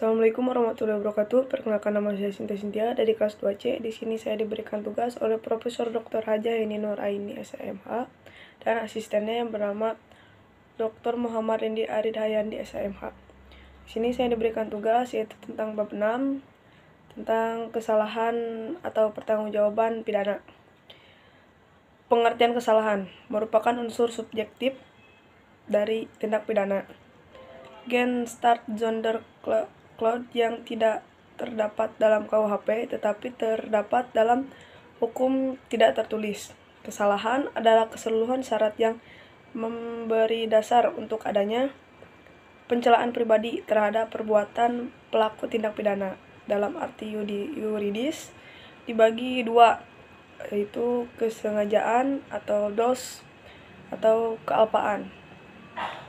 Assalamualaikum warahmatullahi wabarakatuh. Perkenalkan nama saya Sinta Sintia dari kelas 2C. Di sini saya diberikan tugas oleh Profesor Dr. Haja Heni Nur Aini SMH dan asistennya yang bernama Dr. Muhammad Rindi Arid Hayandi SMH. Di sini saya diberikan tugas yaitu tentang bab 6 tentang kesalahan atau pertanggungjawaban pidana. Pengertian kesalahan merupakan unsur subjektif dari tindak pidana. Gen Start Zonder cloud yang tidak terdapat dalam KUHP tetapi terdapat dalam hukum tidak tertulis. Kesalahan adalah keseluruhan syarat yang memberi dasar untuk adanya pencelaan pribadi terhadap perbuatan pelaku tindak pidana. Dalam arti yuridis dibagi dua, yaitu kesengajaan atau dos atau kealpaan.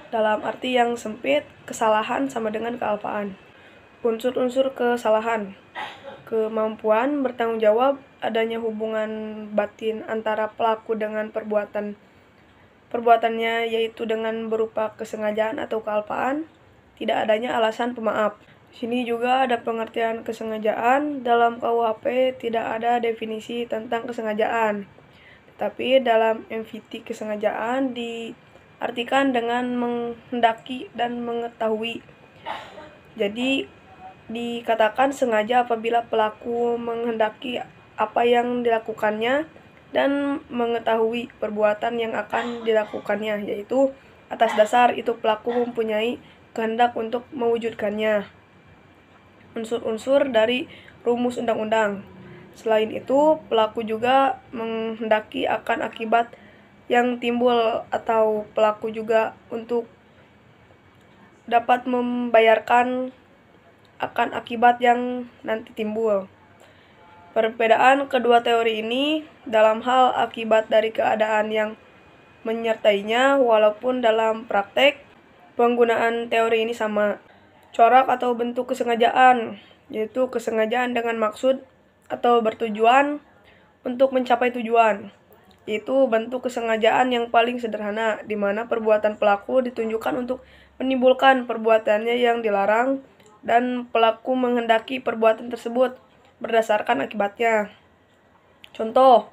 Dalam arti yang sempit, kesalahan sama dengan kealpaan unsur-unsur kesalahan kemampuan bertanggung jawab adanya hubungan batin antara pelaku dengan perbuatan perbuatannya yaitu dengan berupa kesengajaan atau kealpaan tidak adanya alasan pemaaf Di sini juga ada pengertian kesengajaan dalam KUHP tidak ada definisi tentang kesengajaan tapi dalam MVT kesengajaan diartikan dengan menghendaki dan mengetahui jadi dikatakan sengaja apabila pelaku menghendaki apa yang dilakukannya dan mengetahui perbuatan yang akan dilakukannya, yaitu atas dasar itu pelaku mempunyai kehendak untuk mewujudkannya. Unsur-unsur dari rumus undang-undang. Selain itu, pelaku juga menghendaki akan akibat yang timbul atau pelaku juga untuk dapat membayarkan akan akibat yang nanti timbul. Perbedaan kedua teori ini dalam hal akibat dari keadaan yang menyertainya, walaupun dalam praktek penggunaan teori ini sama. Corak atau bentuk kesengajaan, yaitu kesengajaan dengan maksud atau bertujuan untuk mencapai tujuan, itu bentuk kesengajaan yang paling sederhana, di mana perbuatan pelaku ditunjukkan untuk menimbulkan perbuatannya yang dilarang dan pelaku menghendaki perbuatan tersebut berdasarkan akibatnya. Contoh,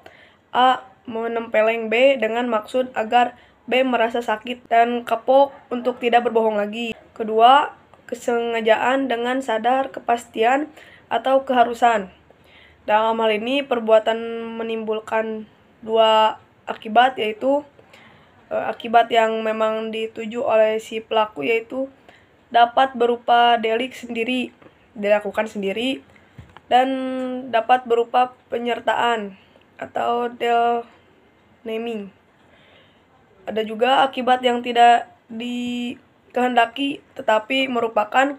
A menempeleng B dengan maksud agar B merasa sakit dan kapok untuk tidak berbohong lagi. Kedua, kesengajaan dengan sadar kepastian atau keharusan. Dalam hal ini perbuatan menimbulkan dua akibat yaitu e, akibat yang memang dituju oleh si pelaku yaitu dapat berupa delik sendiri, dilakukan sendiri, dan dapat berupa penyertaan atau del naming. Ada juga akibat yang tidak dikehendaki tetapi merupakan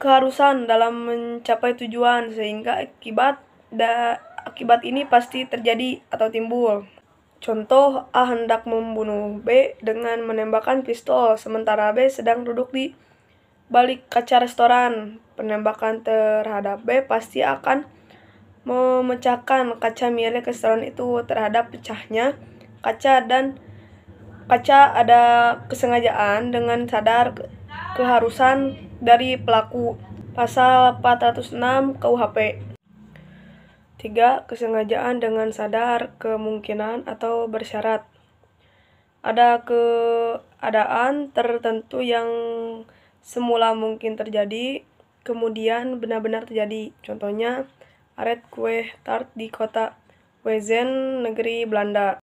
keharusan dalam mencapai tujuan sehingga akibat da akibat ini pasti terjadi atau timbul. Contoh, A hendak membunuh B dengan menembakkan pistol, sementara B sedang duduk di balik kaca restoran. Penembakan terhadap B pasti akan memecahkan kaca milik restoran itu terhadap pecahnya kaca dan kaca ada kesengajaan dengan sadar keharusan dari pelaku pasal 406 KUHP 3. Kesengajaan dengan sadar, kemungkinan, atau bersyarat. Ada keadaan tertentu yang semula mungkin terjadi, kemudian benar-benar terjadi. Contohnya, aret kue tart di kota Wezen, negeri Belanda.